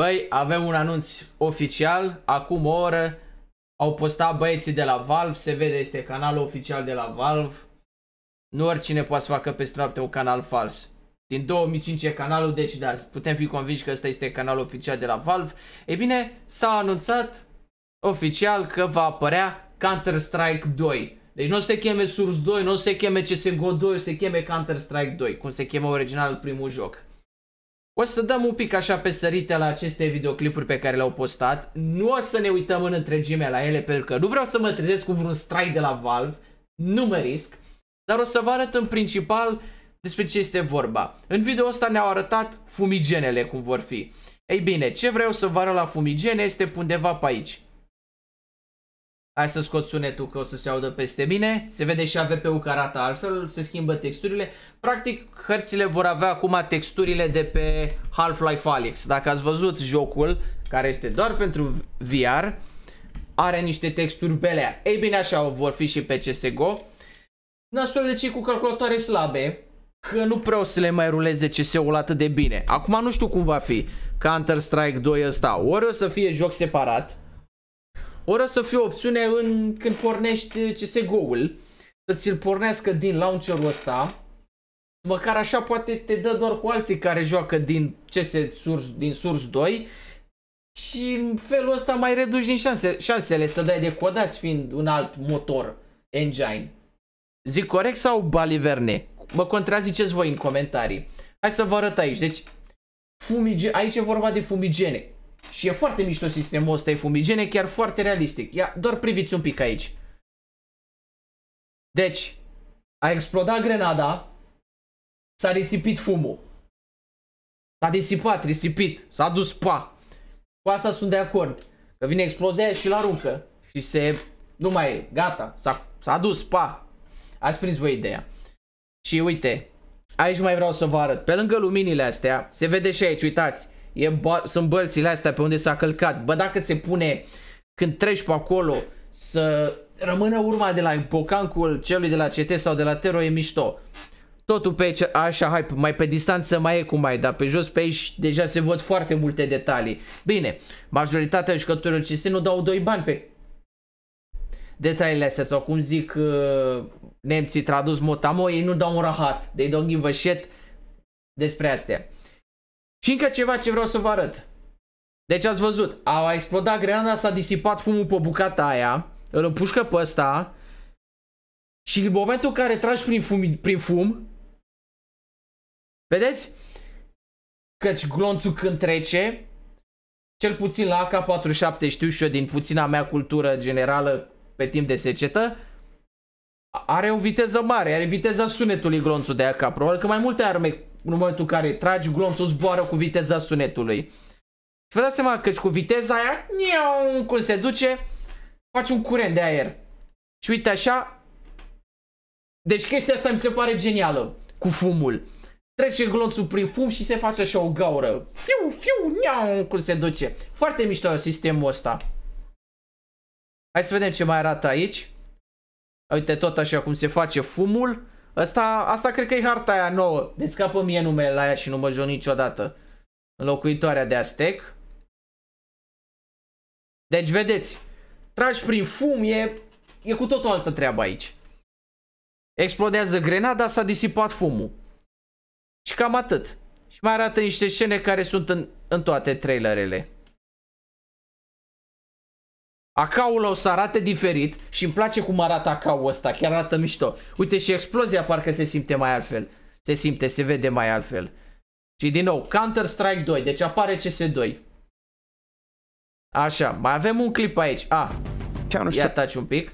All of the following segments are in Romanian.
Băi, avem un anunț oficial, acum o oră au postat băieții de la Valve, se vede, este canalul oficial de la Valve. Nu oricine poate să facă peste noapte un canal fals. Din 2005 e canalul, deci da, putem fi convinși că ăsta este canalul oficial de la Valve. Ei bine, s-a anunțat oficial că va apărea Counter-Strike 2. Deci nu se cheme Source 2, nu se cheme CSGO 2, se cheme Counter-Strike 2, cum se cheme original primul joc. O să dăm un pic așa pe sărite la aceste videoclipuri pe care le-au postat. Nu o să ne uităm în întregime la ele pentru că nu vreau să mă trezesc cu vreun strike de la Valve, nu mă risc, dar o să vă arăt în principal despre ce este vorba. În video ăsta ne-au arătat fumigenele cum vor fi. Ei bine, ce vreau să vă arăt la fumigene este undeva pe aici. Hai să scot sunetul că o să se audă peste mine. Se vede și AVP-ul care arată altfel, se schimbă texturile. Practic, hărțile vor avea acum texturile de pe Half-Life Alyx. Dacă ați văzut jocul, care este doar pentru VR, are niște texturi belea. Ei bine, așa vor fi și pe CSGO. Nasol de cei cu calculatoare slabe, că nu prea o să le mai ruleze CS-ul atât de bine. Acum nu știu cum va fi Counter-Strike 2 ăsta. Ori o să fie joc separat, ori o să fie opțiune în, când pornești CSGO-ul, să ți-l pornească din launcherul ăsta, măcar așa poate te dă doar cu alții care joacă din CS Source, din Source 2 și în felul ăsta mai reduci din șanse, șansele să dai de codați fiind un alt motor, engine. Zic corect sau baliverne? Mă contraziceți voi în comentarii. Hai să vă arăt aici. Deci, fumige... aici e vorba de fumigene. Și e foarte mișto sistemul ăsta, e fumigene, chiar foarte realistic. Ia, doar priviți un pic aici. Deci, a explodat grenada, s-a risipit fumul. S-a disipat, risipit, s-a dus pa. Cu asta sunt de acord. Că vine explozia și la aruncă. Și se... Nu mai e, gata, s-a dus, pa. Ați prins voi ideea. Și uite, aici mai vreau să vă arăt. Pe lângă luminile astea, se vede și aici, uitați. E sunt bălțile astea pe unde s-a călcat. Bă, dacă se pune când treci pe acolo să rămână urma de la bocancul celui de la CT sau de la Tero e mișto. Totul pe aici, așa, hai, mai pe distanță mai e cum mai, dar pe jos pe aici deja se văd foarte multe detalii. Bine, majoritatea jucătorilor CSN nu dau doi bani pe detaliile astea sau cum zic uh, nemții tradus motamo, ei nu dau un rahat, they don't give a shit despre astea. Și încă ceva ce vreau să vă arăt. Deci ați văzut, a explodat greana, s-a disipat fumul pe bucata aia, îl împușcă pe ăsta și în momentul în care tragi prin fum, prin fum vedeți? Căci glonțul când trece, cel puțin la AK-47 știu și eu din puțina mea cultură generală pe timp de secetă, are o viteză mare, are viteza sunetului glonțul de AK. Probabil că mai multe arme în momentul în care tragi glonțul zboară cu viteza sunetului. Și vă dați seama că cu viteza aia, niu, cum se duce, faci un curent de aer. Și uite așa, deci chestia asta mi se pare genială cu fumul. Trece glonțul prin fum și se face așa o gaură. Fiu, fiu, niau, cum se duce. Foarte mișto sistemul ăsta. Hai să vedem ce mai arată aici. Uite tot așa cum se face fumul. Asta, asta cred că e harta aia nouă. Deci scapă mie numele la aia și nu mă joc niciodată. Înlocuitoarea de Aztec. Deci vedeți, tragi prin fum, e, e cu tot o altă treabă aici. Explodează grenada, s-a disipat fumul. Și cam atât. Și mai arată niște scene care sunt în, în toate trailerele. Acaul o să arate diferit și îmi place cum arată acaul ăsta, chiar arată mișto. Uite și explozia parcă se simte mai altfel. Se simte, se vede mai altfel. Și din nou, Counter-Strike 2, deci apare CS2. Așa, mai avem un clip aici. A, ia taci un pic.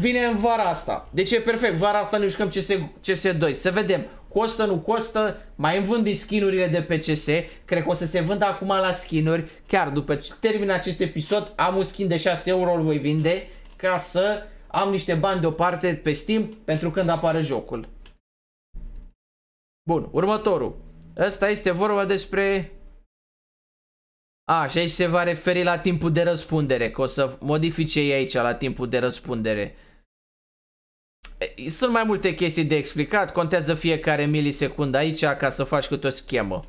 Vine în vara asta. Deci e perfect, vara asta ne jucăm CS, CS2. Să vedem Costă, nu costă, mai îmi vând skinurile de pe CS, cred că o să se vândă acum la skinuri. chiar după ce termin acest episod am un skin de 6 euro, îl voi vinde ca să am niște bani deoparte pe Steam pentru când apare jocul. Bun, următorul. Ăsta este vorba despre... A, și aici se va referi la timpul de răspundere, că o să modifice ei aici la timpul de răspundere sunt mai multe chestii de explicat, contează fiecare milisecundă aici ca să faci cu o schemă.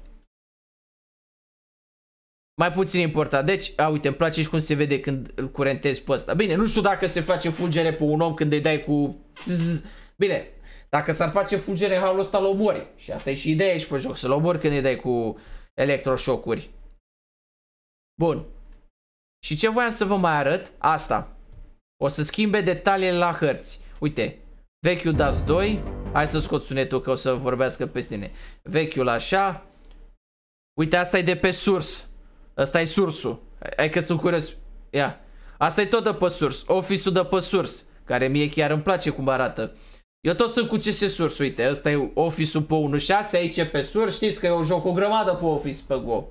Mai puțin important. Deci, a, uite, îmi place și cum se vede când îl curentezi pe ăsta. Bine, nu știu dacă se face fulgere pe un om când îi dai cu... Bine, dacă s-ar face fulgere, halul ăsta l omori. Și asta e și ideea aici pe joc, să-l omori când îi dai cu electroșocuri. Bun. Și ce voiam să vă mai arăt? Asta. O să schimbe detaliile la hărți. Uite, Vechiul DAS 2. Hai să scot sunetul că o să vorbească pe tine. Vechiul așa. Uite, asta e de pe surs. Asta e sursul. Hai că sunt curios. Ia. Asta e tot de pe surs. Office-ul de pe surs. Care mie chiar îmi place cum arată. Eu tot sunt cu CS surs uite, ăsta e Office-ul pe 1.6, aici e pe surs știți că eu joc o grămadă pe Office pe Go.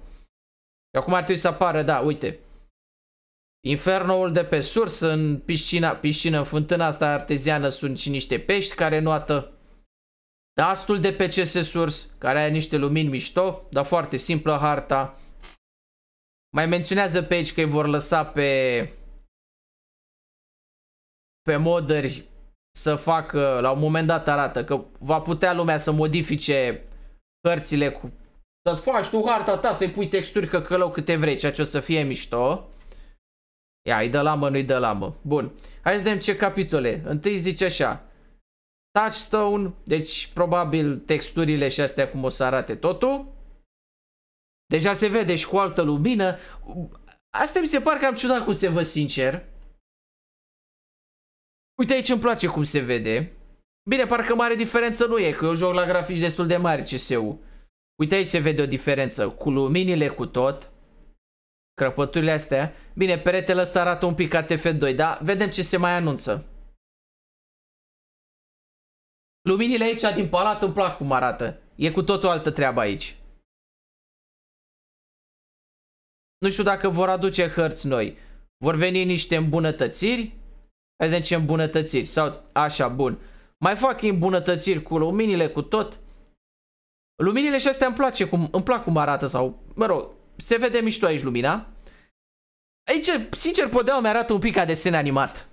acum ar trebui să apară, da, uite, Infernoul de pe sursă, în piscina, piscină, în fântâna asta arteziană sunt și niște pești care nuată. Dastul de pe CS Surs, care are niște lumini mișto, dar foarte simplă harta. Mai menționează pe aici că îi vor lăsa pe, pe modări să facă, la un moment dat arată că va putea lumea să modifice cărțile cu... Să-ți faci tu harta ta, să-i pui texturi că călău câte vrei, ceea ce o să fie mișto. Ia, îi dă mă, nu-i dă mă. Bun. Hai să vedem ce capitole. Întâi zice așa. Touchstone, deci probabil texturile și astea cum o să arate totul. Deja se vede și cu altă lumină. Asta mi se par că am ciudat cum se văd sincer. Uite aici îmi place cum se vede. Bine, parcă mare diferență nu e, că eu joc la grafici destul de mari CSU. Uite aici se vede o diferență cu luminile, cu tot. Crăpăturile astea. Bine, peretele ăsta arată un pic ca TF2, dar vedem ce se mai anunță. Luminile aici din palat îmi plac cum arată. E cu tot o altă treabă aici. Nu știu dacă vor aduce hărți noi. Vor veni niște îmbunătățiri. Hai să ce îmbunătățiri. Sau așa, bun. Mai fac îmbunătățiri cu luminile, cu tot. Luminile și astea îmi place cum, îmi plac cum arată sau, mă rog, se vede mișto aici lumina. Aici, sincer, podeaua mi-arată un pic ca desen animat.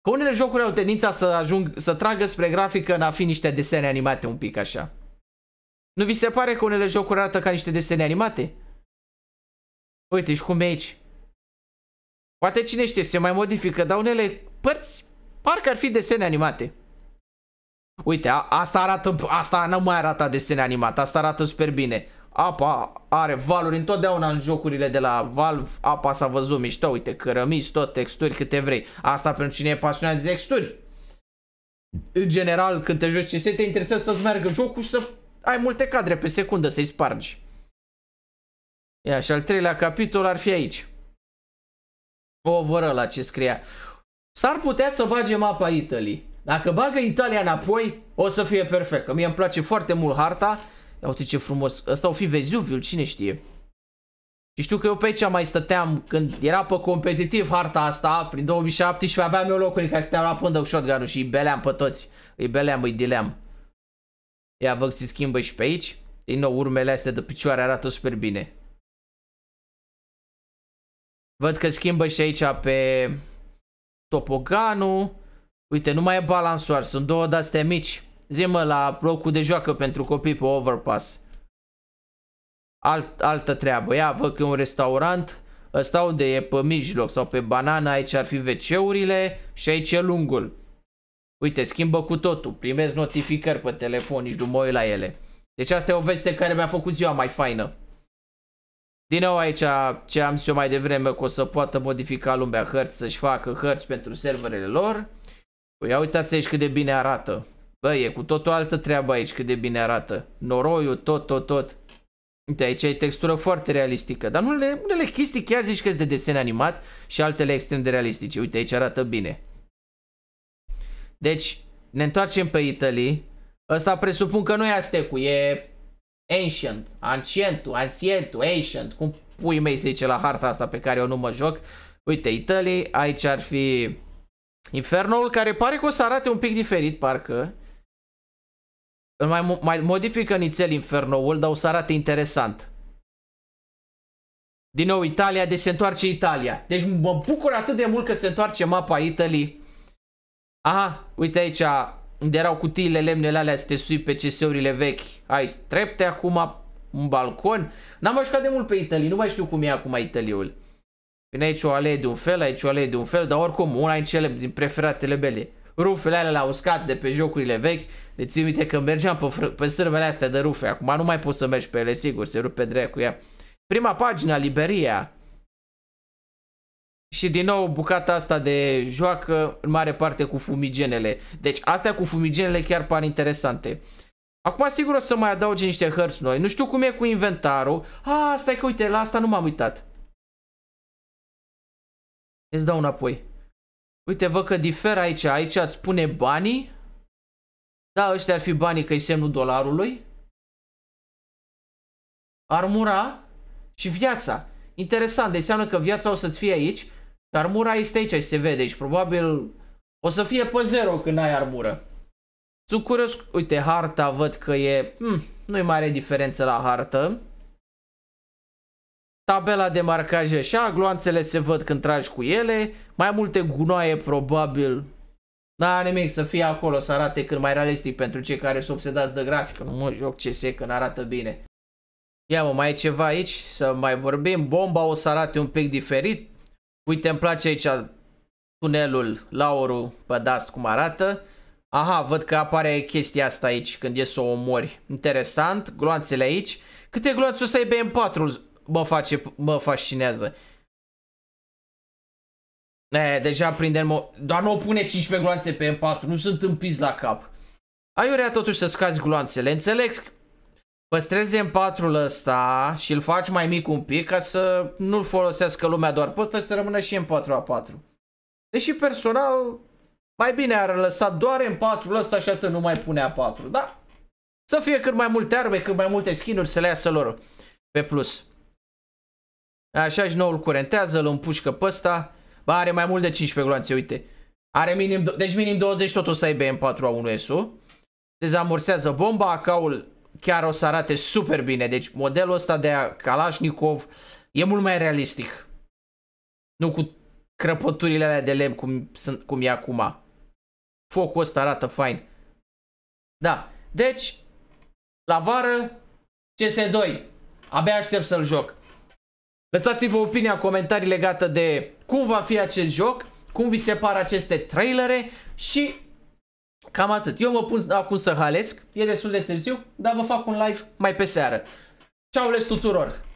Că unele jocuri au tendința să ajung, să tragă spre grafică în a fi niște desene animate un pic așa. Nu vi se pare că unele jocuri arată ca niște desene animate? Uite, și cum e aici. Poate cine știe, se mai modifică, dar unele părți parcă ar fi desene animate. Uite, a, asta arată, asta nu mai arată desene animate, asta arată super bine. Apa are valuri întotdeauna în jocurile de la Valve, apa s-a văzut mișto, uite, cărămizi, tot, texturi, câte vrei. Asta pentru cine e pasionat de texturi. În general, când te joci CS, te interesează să-ți meargă jocul și să ai multe cadre pe secundă, să-i spargi. Ia, și al treilea capitol ar fi aici. O vără la ce scria. S-ar putea să bagem apa Italy. Dacă bagă Italia înapoi, o să fie perfect. Că mie îmi place foarte mult harta Uite ce frumos. Ăsta o fi Vezuviul, cine știe. Și știu că eu pe aici mai stăteam când era pe competitiv harta asta, prin 2017 aveam eu locuri în care stăteam la pândă cu shotgun-ul și îi beleam pe toți. Îi beleam, îi dileam. Ia văd se schimbă și pe aici. Din nou, urmele astea de picioare arată super bine. Văd că schimbă și aici pe topoganul. Uite, nu mai e balansoar, sunt două de-astea mici zi mă, la locul de joacă pentru copii pe Overpass. Alt, altă treabă. Ia, văd că e un restaurant. Ăsta unde e pe mijloc sau pe banana, aici ar fi wc și aici e lungul. Uite, schimbă cu totul. Primez notificări pe telefon, nici nu mă la ele. Deci asta e o veste care mi-a făcut ziua mai faină. Din nou aici ce am zis eu mai devreme că o să poată modifica lumea hărți să-și facă hărți pentru serverele lor. Păi ia uitați aici cât de bine arată. Bă, e cu tot o altă treabă aici cât de bine arată. Noroiul, tot, tot, tot. Uite, aici e textură foarte realistică, dar unele, unele chestii chiar zici că sunt de desen animat și altele extrem de realistice. Uite, aici arată bine. Deci, ne întoarcem pe Italy. Ăsta presupun că nu e Aztecul, e Ancient, Ancientul, Ancientul, Ancient, cum pui mei se zice la harta asta pe care eu nu mă joc. Uite, Italy, aici ar fi Infernul, care pare că o să arate un pic diferit, parcă mai, mai modifică nițel infernoul, dar o să arate interesant. Din nou Italia, deci se întoarce Italia. Deci mă bucur atât de mult că se întoarce mapa Italy. Aha, uite aici unde erau cutiile lemnele alea să te sui pe cs urile vechi. Ai strepte acum, un balcon. N-am mai de mult pe Italy, nu mai știu cum e acum Italiul. Bine, aici o alee de un fel, aici o alee de un fel, dar oricum, una din cele din preferatele mele. Rufele alea la uscat de pe jocurile vechi deci țin minte că mergeam pe, pe sârmele astea de rufe. Acum nu mai poți să mergi pe ele, sigur, se rupe drept cu ea. Prima pagina, Liberia. Și din nou bucata asta de joacă în mare parte cu fumigenele. Deci astea cu fumigenele chiar par interesante. Acum sigur o să mai adauge niște hărți noi. Nu știu cum e cu inventarul. A, stai că uite, la asta nu m-am uitat. Îți dau înapoi. Uite, vă că diferă aici. Aici îți pune banii. Da, ăștia ar fi banii că i semnul dolarului. Armura și viața. Interesant, deci înseamnă că viața o să-ți fie aici. Armura este aici, se vede aici. Probabil o să fie pe zero când ai armură. Sunt curios, uite, harta văd că e... Hmm, nu-i mare diferență la hartă. Tabela de marcaj așa, gloanțele se văd când tragi cu ele, mai multe gunoaie probabil N-are nimic să fie acolo, să arate cât mai realistic pentru cei care sunt obsedați de grafică. Nu mă joc se când arată bine. Ia mă, mai e ceva aici? Să mai vorbim. Bomba o să arate un pic diferit. Uite, îmi place aici tunelul, laurul pe cum arată. Aha, văd că apare chestia asta aici când e să o omori. Interesant, gloanțele aici. Câte gloanțe o să aibă M4 mă, face, mă fascinează. E, deja prindem... o... Doar nu o pune 15 gloanțe pe M4, nu sunt împiți la cap. Aiurea totuși să scazi gloanțele, înțeleg? Păstrezi M4-ul ăsta și îl faci mai mic un pic ca să nu-l folosească lumea doar pe ăsta și să rămână și M4A4. Deși personal, mai bine ar lăsa doar M4-ul ăsta și atât nu mai pune A4, da? Să fie cât mai multe arme, cât mai multe skin-uri să le iasă lor pe plus. Așa și noul curentează, îl împușcă pe ăsta. Ba, are mai mult de 15 gloanțe, uite. Are minim, deci minim 20 tot o să aibă M4A1S-ul. Dezamorsează bomba, AK-ul chiar o să arate super bine. Deci modelul ăsta de Kalashnikov e mult mai realistic. Nu cu crăpăturile alea de lemn cum, sunt, cum e acum. Focul ăsta arată fain. Da, deci la vară CS2. Abia aștept să-l joc. Lăsați-vă opinia, comentarii legată de cum va fi acest joc, cum vi se par aceste trailere și cam atât. Eu mă pun acum să halesc, e destul de târziu, dar vă fac un live mai pe seară. Ceau les tuturor!